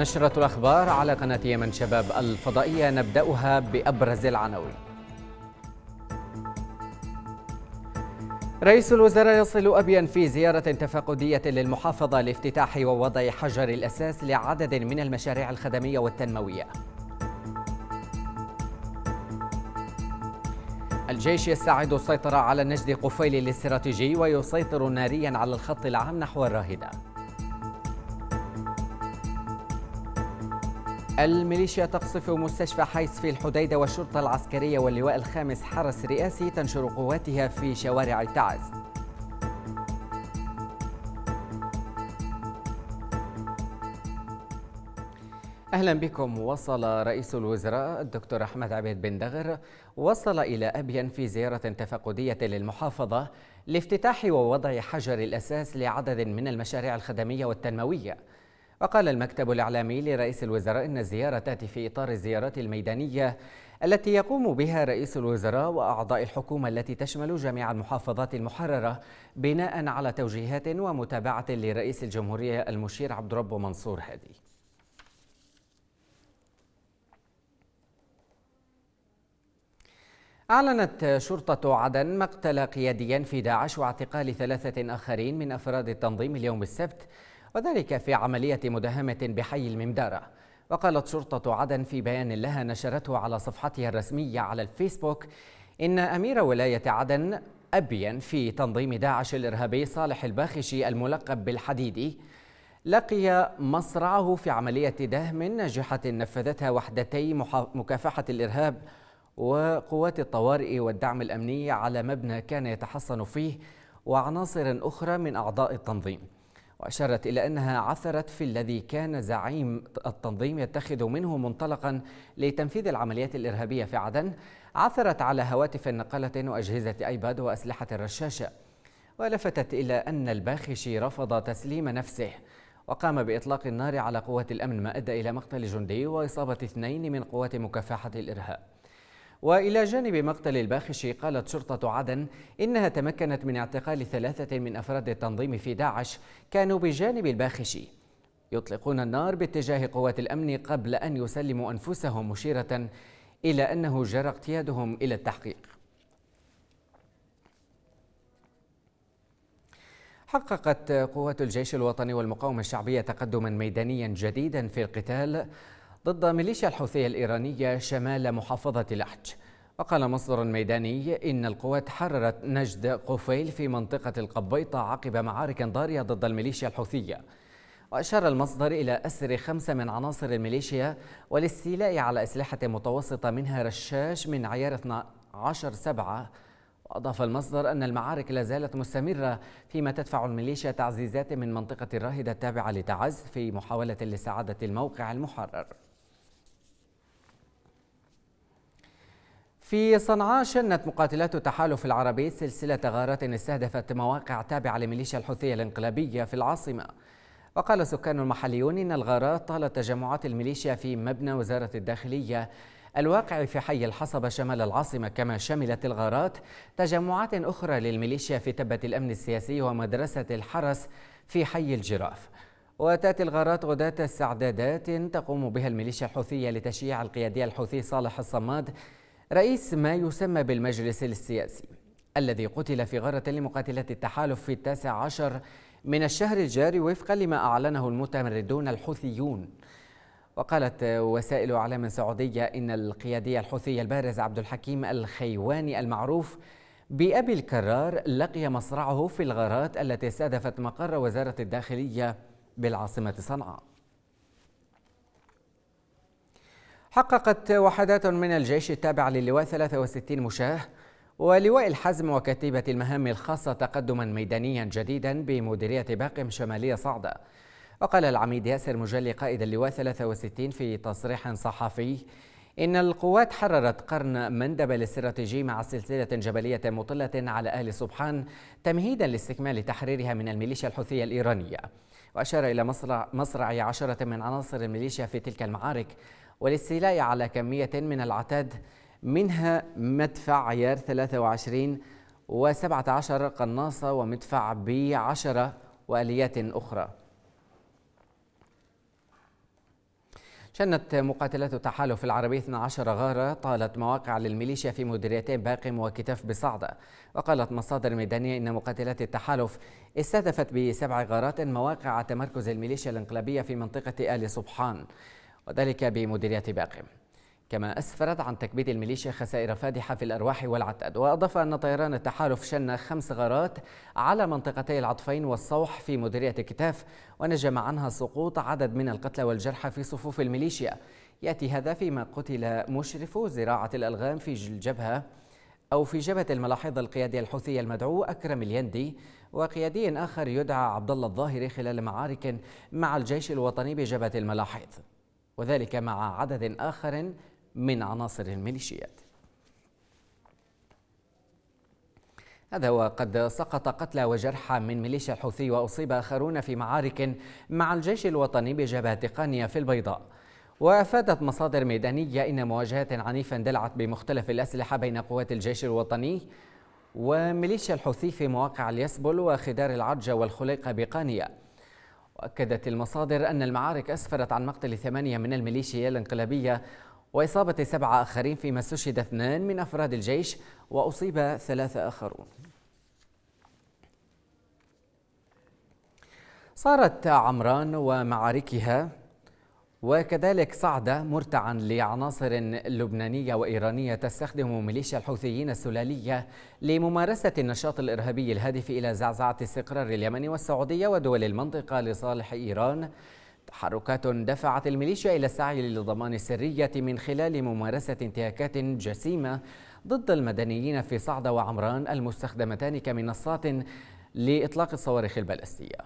نشرة الأخبار على قناة يمن شباب الفضائية نبدأها بأبرز العناوين رئيس الوزراء يصل أبيا في زيارة تفقدية للمحافظة لافتتاح ووضع حجر الأساس لعدد من المشاريع الخدمية والتنموية الجيش يستعيد السيطرة على نجد قفيل الاستراتيجي ويسيطر ناريا على الخط العام نحو الراهدة الميليشيا تقصف مستشفى حيس في الحديدة والشرطة العسكرية واللواء الخامس حرس رئاسي تنشر قواتها في شوارع تعز اهلا بكم وصل رئيس الوزراء الدكتور احمد عبيد بن دغر وصل الى ابين في زياره تفقديه للمحافظه لافتتاح ووضع حجر الاساس لعدد من المشاريع الخدميه والتنمويه وقال المكتب الإعلامي لرئيس الوزراء إن الزيارة تأتي في إطار الزيارات الميدانية التي يقوم بها رئيس الوزراء وأعضاء الحكومة التي تشمل جميع المحافظات المحررة بناء على توجيهات ومتابعة لرئيس الجمهورية المشير عبد ربه منصور هادي أعلنت شرطة عدن مقتل قياديا في داعش واعتقال ثلاثة آخرين من أفراد التنظيم اليوم السبت وذلك في عملية مداهمة بحي الممدارة وقالت شرطة عدن في بيان لها نشرته على صفحتها الرسمية على الفيسبوك إن أمير ولاية عدن أبيا في تنظيم داعش الإرهابي صالح الباخشي الملقب بالحديدي لقي مصرعه في عملية دهم ناجحة نفذتها وحدتي مكافحة الإرهاب وقوات الطوارئ والدعم الأمني على مبنى كان يتحصن فيه وعناصر أخرى من أعضاء التنظيم وأشارت إلى أنها عثرت في الذي كان زعيم التنظيم يتخذ منه منطلقا لتنفيذ العمليات الإرهابية في عدن عثرت على هواتف نقالة وأجهزة أيباد وأسلحة رشاشة ولفتت إلى أن الباخشي رفض تسليم نفسه وقام بإطلاق النار على قوات الأمن ما أدى إلى مقتل جندي وإصابة اثنين من قوات مكافحة الإرهاب وإلى جانب مقتل الباخشي قالت شرطة عدن إنها تمكنت من اعتقال ثلاثة من أفراد التنظيم في داعش كانوا بجانب الباخشي يطلقون النار باتجاه قوات الأمن قبل أن يسلموا أنفسهم مشيرة إلى أنه جرى اقتيادهم إلى التحقيق حققت قوات الجيش الوطني والمقاومة الشعبية تقدما ميدانيا جديدا في القتال ضد ميليشيا الحوثية الإيرانية شمال محافظة لحج وقال مصدر ميداني إن القوات حررت نجد قفيل في منطقة القبيطة عقب معارك ضارية ضد الميليشيا الحوثية وأشار المصدر إلى أسر خمسة من عناصر الميليشيا والاستيلاء على أسلحة متوسطة منها رشاش من عيار 12 سبعة وأضاف المصدر أن المعارك لا زالت مستمرة فيما تدفع الميليشيا تعزيزات من منطقة الراهدة التابعة لتعز في محاولة لسعادة الموقع المحرر في صنعاء شنت مقاتلات التحالف العربي سلسلة غارات استهدفت مواقع تابعة لميليشيا الحوثية الانقلابية في العاصمة وقال سكان المحليون إن الغارات طالت تجمعات الميليشيا في مبنى وزارة الداخلية الواقع في حي الحصبة شمال العاصمة كما شملت الغارات تجمعات أخرى للميليشيا في تبة الأمن السياسي ومدرسة الحرس في حي الجراف وتأتي الغارات غداة استعدادات تقوم بها الميليشيا الحوثية لتشييع القيادي الحوثي صالح الصماد رئيس ما يسمى بالمجلس السياسي الذي قتل في غارة لمقاتلات التحالف في التاسع عشر من الشهر الجاري وفقا لما أعلنه المتمردون الحوثيون وقالت وسائل اعلام سعوديه ان القيادي الحوثي البارز عبد الحكيم الخيواني المعروف بابي الكرار لقي مصرعه في الغارات التي استهدفت مقر وزاره الداخليه بالعاصمه صنعاء حققت وحدات من الجيش التابع للواء 63 مشاه ولواء الحزم وكتيبة المهام الخاصة تقدما ميدانيا جديدا بمديرية باقم شمالية صعدة وقال العميد ياسر مجلي قائد اللواء 63 في تصريح صحفي إن القوات حررت قرن مندب الاستراتيجي مع سلسلة جبلية مطلة على أهل سبحان تمهيدا لاستكمال تحريرها من الميليشيا الحوثية الإيرانية وأشار إلى مصرع, عشرة من عناصر الميليشيا في تلك المعارك والاستيلاء على كمية من العتاد منها مدفع عيار 23 و17 قناصة ومدفع بي 10 وآليات أخرى شنت مقاتلات التحالف العربي 12 غارة طالت مواقع للميليشيا في مديريتين باقم وكتاف بصعدة وقالت مصادر ميدانية إن مقاتلات التحالف استهدفت بسبع غارات مواقع تمركز الميليشيا الانقلابية في منطقة آل سبحان وذلك بمديرية باقم كما أسفرت عن تكبيد الميليشيا خسائر فادحة في الأرواح والعتاد وأضاف أن طيران التحالف شن خمس غارات على منطقتي العطفين والصوح في مديرية كتاف ونجم عنها سقوط عدد من القتلى والجرحى في صفوف الميليشيا يأتي هذا فيما قتل مشرف زراعة الألغام في الجبهة أو في جبهة الملاحظة القيادي الحوثي المدعو أكرم اليندي وقيادي آخر يدعى عبد الله الظاهري خلال معارك مع الجيش الوطني بجبهة الملاحظ وذلك مع عدد آخر من عناصر الميليشيات هذا وقد سقط قتلى وجرحى من ميليشيا الحوثي وأصيب آخرون في معارك مع الجيش الوطني بجبهة قانية في البيضاء وافادت مصادر ميدانيه ان مواجهات عنيفه اندلعت بمختلف الاسلحه بين قوات الجيش الوطني وميليشيا الحوثي في مواقع اليسبل وخدار العرجه والخليقه بقانيه وأكدت المصادر أن المعارك أسفرت عن مقتل ثمانية من الميليشيا الانقلابية وإصابة سبعة آخرين فيما استشهد اثنان من أفراد الجيش وأصيب ثلاثة آخرون صارت عمران ومعاركها وكذلك صعد مرتعا لعناصر لبنانية وإيرانية تستخدم ميليشيا الحوثيين السلالية لممارسة النشاط الإرهابي الهادف إلى زعزعة استقرار اليمن والسعودية ودول المنطقة لصالح إيران تحركات دفعت الميليشيا إلى السعي للضمان السرية من خلال ممارسة انتهاكات جسيمة ضد المدنيين في صعدة وعمران المستخدمتان كمنصات لإطلاق الصواريخ البالستية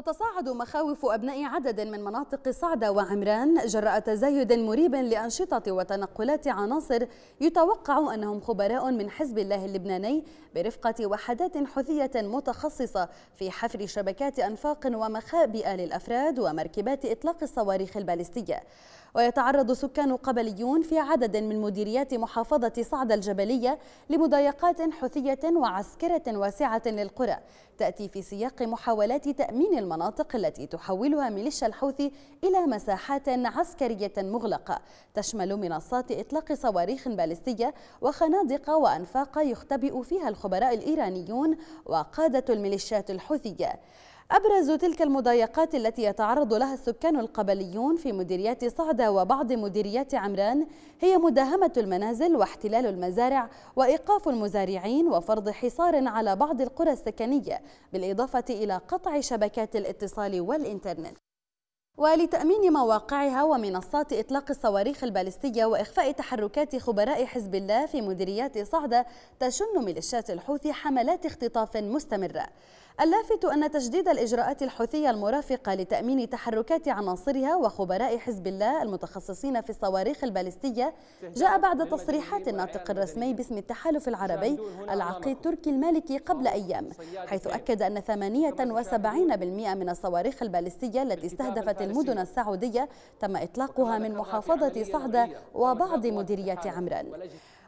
تتصاعد مخاوف أبناء عدد من مناطق صعدة وعمران جراء تزايد مريب لأنشطة وتنقلات عناصر يتوقع أنهم خبراء من حزب الله اللبناني برفقة وحدات حوثية متخصصة في حفر شبكات أنفاق ومخابئ للأفراد ومركبات إطلاق الصواريخ البالستية ويتعرض سكان قبليون في عدد من مديريات محافظة صعدة الجبلية لمضايقات حثية وعسكرة واسعة للقرى تأتي في سياق محاولات تأمين المناطق التي تحولها ميليشيا الحوثي إلى مساحات عسكرية مغلقة تشمل منصات إطلاق صواريخ باليستية وخنادق وأنفاق يختبئ فيها الخبراء الإيرانيون وقادة الميليشيات الحوثية أبرز تلك المضايقات التي يتعرض لها السكان القبليون في مديريات صعدة وبعض مديريات عمران هي مداهمة المنازل واحتلال المزارع وإيقاف المزارعين وفرض حصار على بعض القرى السكنية بالإضافة إلى قطع شبكات الاتصال والإنترنت ولتأمين مواقعها ومنصات إطلاق الصواريخ البالستية وإخفاء تحركات خبراء حزب الله في مديريات صعدة تشن ميليشيات الحوثي حملات اختطاف مستمرة اللافت أن تجديد الإجراءات الحوثية المرافقة لتأمين تحركات عناصرها وخبراء حزب الله المتخصصين في الصواريخ البالستية جاء بعد تصريحات الناطق الرسمي باسم التحالف العربي العقيد تركي المالكي قبل أيام حيث أكد أن 78% من الصواريخ البالستية التي استهدفت المدن السعودية تم إطلاقها من محافظة صعدة وبعض مديريات عمران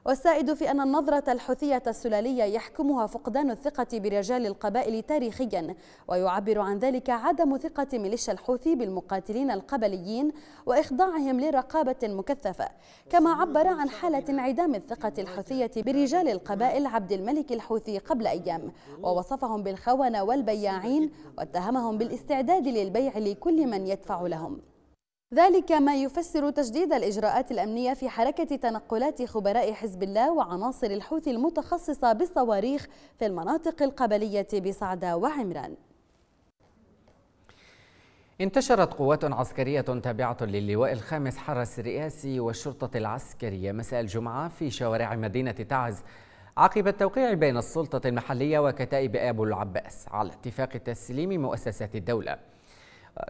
والسائد في أن النظرة الحوثية السلالية يحكمها فقدان الثقة برجال القبائل تاريخيا ويعبر عن ذلك عدم ثقة ميليشيا الحوثي بالمقاتلين القبليين وإخضاعهم لرقابة مكثفة كما عبر عن حالة انعدام الثقة الحوثية برجال القبائل عبد الملك الحوثي قبل أيام ووصفهم بالخونة والبياعين واتهمهم بالاستعداد للبيع لكل من يدفع لهم ذلك ما يفسر تجديد الإجراءات الأمنية في حركة تنقلات خبراء حزب الله وعناصر الحوثي المتخصصة بالصواريخ في المناطق القبلية بصعدة وعمران انتشرت قوات عسكرية تابعة للواء الخامس حرس الرئاسي والشرطة العسكرية مساء الجمعة في شوارع مدينة تعز عقب التوقيع بين السلطة المحلية وكتائب أبو العباس على اتفاق تسليم مؤسسات الدولة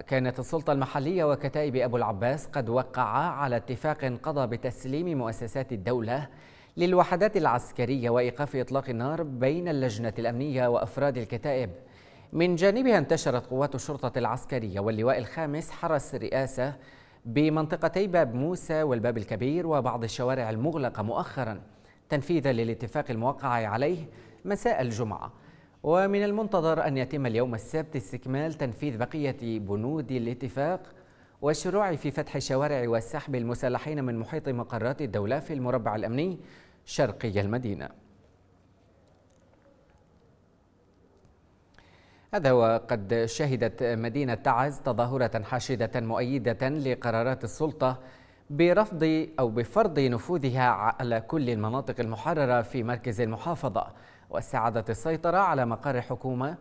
كانت السلطة المحلية وكتائب أبو العباس قد وقعا على اتفاق قضى بتسليم مؤسسات الدولة للوحدات العسكرية وإيقاف إطلاق النار بين اللجنة الأمنية وأفراد الكتائب من جانبها انتشرت قوات الشرطة العسكرية واللواء الخامس حرس الرئاسة بمنطقتي باب موسى والباب الكبير وبعض الشوارع المغلقة مؤخرا تنفيذا للاتفاق الموقع عليه مساء الجمعة ومن المنتظر أن يتم اليوم السبت استكمال تنفيذ بقية بنود الاتفاق والشروع في فتح الشوارع وسحب المسلحين من محيط مقرات الدولة في المربع الأمني شرقي المدينة هذا وقد شهدت مدينة تعز تظاهرة حاشدة مؤيدة لقرارات السلطة برفض أو بفرض نفوذها على كل المناطق المحررة في مركز المحافظة واستعادة السيطرة على مقر حكومة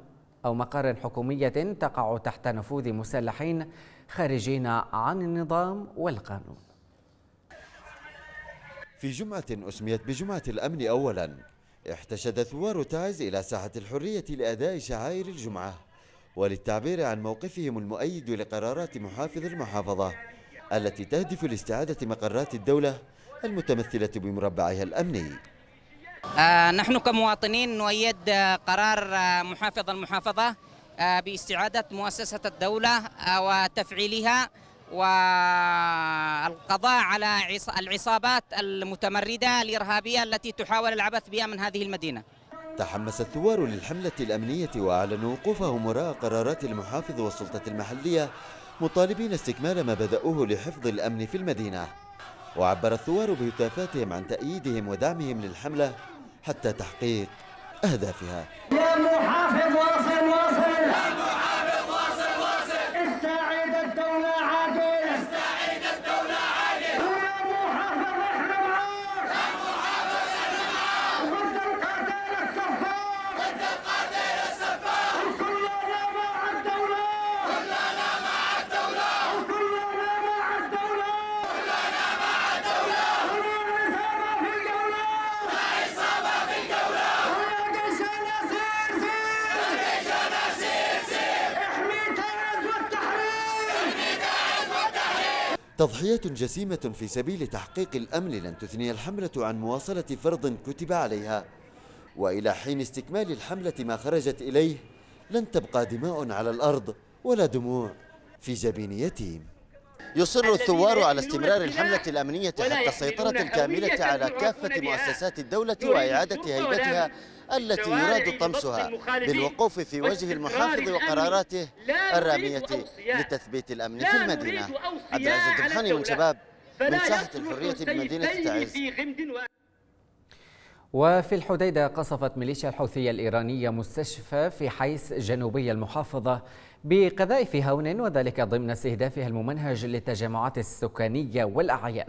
أو مقر حكومية تقع تحت نفوذ مسلحين خارجين عن النظام والقانون في جمعة أسميت بجمعة الأمن أولا احتشد ثوار تعز إلى ساحة الحرية لأداء شعائر الجمعة وللتعبير عن موقفهم المؤيد لقرارات محافظ المحافظة التي تهدف لاستعادة مقرات الدولة المتمثلة بمربعها الأمني آه، نحن كمواطنين نؤيد آه، قرار آه، محافظ المحافظة باستعادة مؤسسة الدولة وتفعيلها والقضاء على العصابات المتمردة الإرهابية التي تحاول العبث بها من هذه المدينة تحمس الثوار للحملة الأمنية وأعلنوا وقوفهم وراء قرارات المحافظ والسلطة المحلية مطالبين استكمال ما بدأوه لحفظ الأمن في المدينة وعبر الثوار بهتافاتهم عن تأييدهم ودعمهم للحملة حتى تحقيق أهدافها يا محافظ تضحيات جسيمة في سبيل تحقيق الأمن لن تثني الحملة عن مواصلة فرض كتب عليها وإلى حين استكمال الحملة ما خرجت إليه لن تبقى دماء على الأرض ولا دموع في جبينيتهم يصر الثوار على استمرار الحملة الأمنية حتى السيطرة الكاملة على كافة مؤسسات الدولة وإعادة هيبتها التي يراد طمسها بالوقوف في وجه المحافظ وقراراته الرامية لتثبيت الأمن في المدينة عبد العزيز الخاني من شباب من ساحة الحرية بمدينة تعز وفي الحديدة قصفت ميليشيا الحوثية الإيرانية مستشفى في حيس جنوبي المحافظة بقذائف هون وذلك ضمن استهدافها الممنهج للتجمعات السكانية والأعيان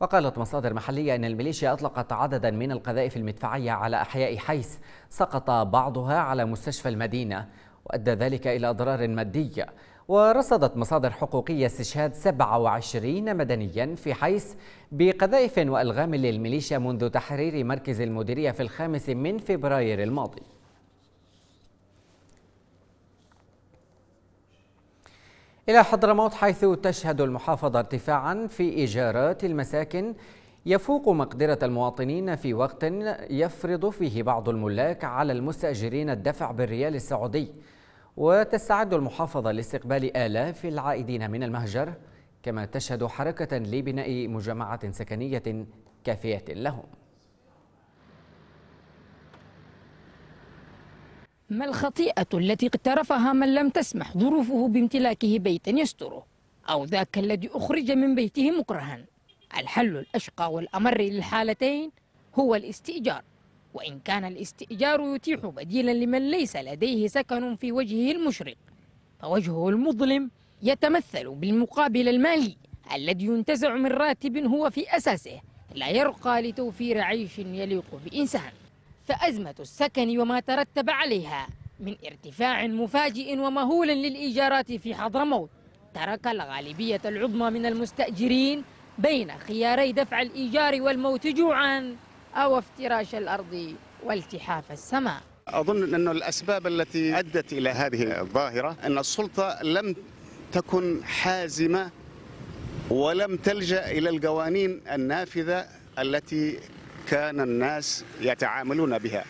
وقالت مصادر محلية أن الميليشيا أطلقت عددا من القذائف المدفعية على أحياء حيس سقط بعضها على مستشفى المدينة وأدى ذلك إلى أضرار مادية ورصدت مصادر حقوقية استشهاد 27 مدنيا في حيث بقذائف وألغام للميليشيا منذ تحرير مركز المديرية في الخامس من فبراير الماضي إلى حضرموت حيث تشهد المحافظة ارتفاعا في إيجارات المساكن يفوق مقدرة المواطنين في وقت يفرض فيه بعض الملاك على المستأجرين الدفع بالريال السعودي وتستعد المحافظة لاستقبال آلاف العائدين من المهجر كما تشهد حركة لبناء مجمعات سكنية كافية لهم ما الخطيئة التي اقترفها من لم تسمح ظروفه بامتلاكه بيتا يستره أو ذاك الذي أخرج من بيته مكرها الحل الأشقى والأمر للحالتين هو الاستئجار وإن كان الاستئجار يتيح بديلا لمن ليس لديه سكن في وجهه المشرق فوجهه المظلم يتمثل بالمقابل المالي الذي ينتزع من راتب هو في أساسه لا يرقى لتوفير عيش يليق بإنسان فأزمة السكن وما ترتب عليها من ارتفاع مفاجئ ومهول للإيجارات في حضرموت ترك الغالبية العظمى من المستأجرين بين خياري دفع الإيجار والموت جوعا أو افتراش الأرض والتحاف السماء أظن أن الأسباب التي أدت إلى هذه الظاهرة أن السلطة لم تكن حازمة ولم تلجأ إلى القوانين النافذة التي كان الناس يتعاملون بها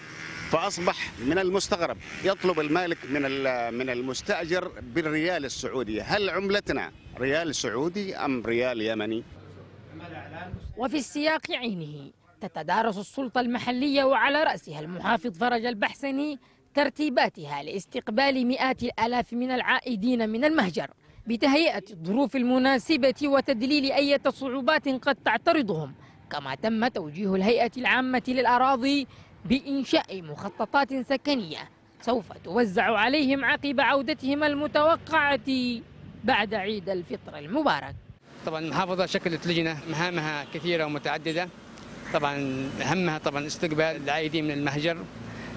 فاصبح من المستغرب يطلب المالك من من المستاجر بالريال السعودي هل عملتنا ريال سعودي ام ريال يمني وفي السياق عينه تتدارس السلطه المحليه وعلى راسها المحافظ فرج البحسني ترتيباتها لاستقبال مئات الالاف من العائدين من المهجر بتهيئه الظروف المناسبه وتدليل اي صعوبات قد تعترضهم كما تم توجيه الهيئة العامة للأراضي بإنشاء مخططات سكنية سوف توزع عليهم عقب عودتهم المتوقعة بعد عيد الفطر المبارك طبعا المحافظة شكلت لجنة مهامها كثيرة ومتعددة طبعا أهمها طبعا استقبال العائدين من المهجر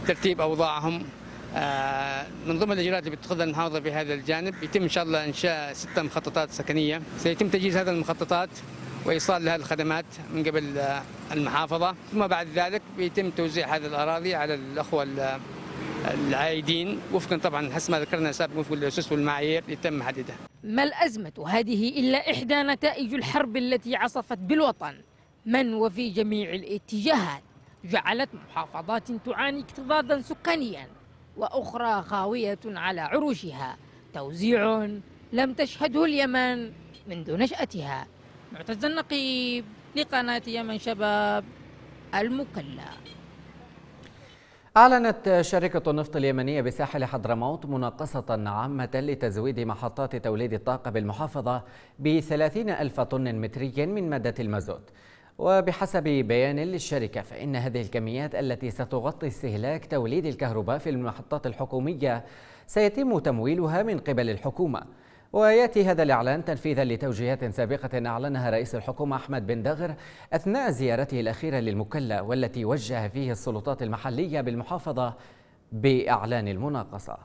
ترتيب أوضاعهم آه، من ضمن الاجراءات اللي بتاخذها المحافظه في هذا الجانب يتم ان شاء الله انشاء ستة مخططات سكنيه سيتم تجهيز هذه المخططات وايصال لها الخدمات من قبل المحافظه ثم بعد ذلك بيتم توزيع هذه الاراضي على الاخوه العائدين وفقا طبعا حسب ما ذكرنا سابقا في الاسس والمعايير اللي تم حددها. ما الازمه هذه الا احدى نتائج الحرب التي عصفت بالوطن من وفي جميع الاتجاهات جعلت محافظات تعاني اكتظاظا سكانيا واخرى خاويه على عروشها توزيع لم تشهده اليمن منذ نشاتها معتز النقيب لقناة يمن شباب المكلا أعلنت شركة النفط اليمنية بساحل حضرموت مناقصة عامة لتزويد محطات توليد الطاقة بالمحافظة بثلاثين ألف طن متري من مادة المازوت وبحسب بيان للشركة فإن هذه الكميات التي ستغطي استهلاك توليد الكهرباء في المحطات الحكومية سيتم تمويلها من قبل الحكومة وياتي هذا الاعلان تنفيذا لتوجيهات سابقه اعلنها رئيس الحكومه احمد بن داغر اثناء زيارته الاخيره للمكلا والتي وجه فيه السلطات المحليه بالمحافظه باعلان المناقصه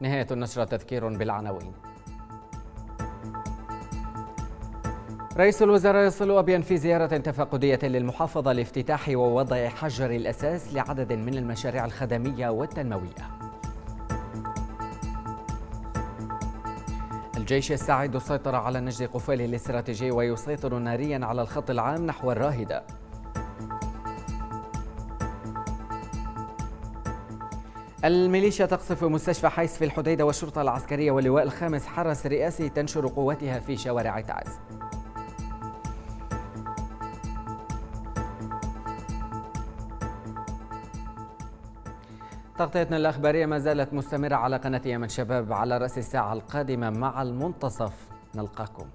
نهايه النشره تذكير بالعناوين رئيس الوزراء يصل أبيا في زيارة تفقدية للمحافظة لافتتاح ووضع حجر الأساس لعدد من المشاريع الخدمية والتنموية الجيش الساعد سيطر على نجد قفال الاستراتيجي ويسيطر ناريا على الخط العام نحو الراهدة الميليشيا تقصف مستشفى حيس في الحديدة والشرطة العسكرية واللواء الخامس حرس رئاسي تنشر قواتها في شوارع تعز تغطيتنا الأخبارية ما زالت مستمرة على قناة يمن شباب على رأس الساعة القادمة مع المنتصف نلقاكم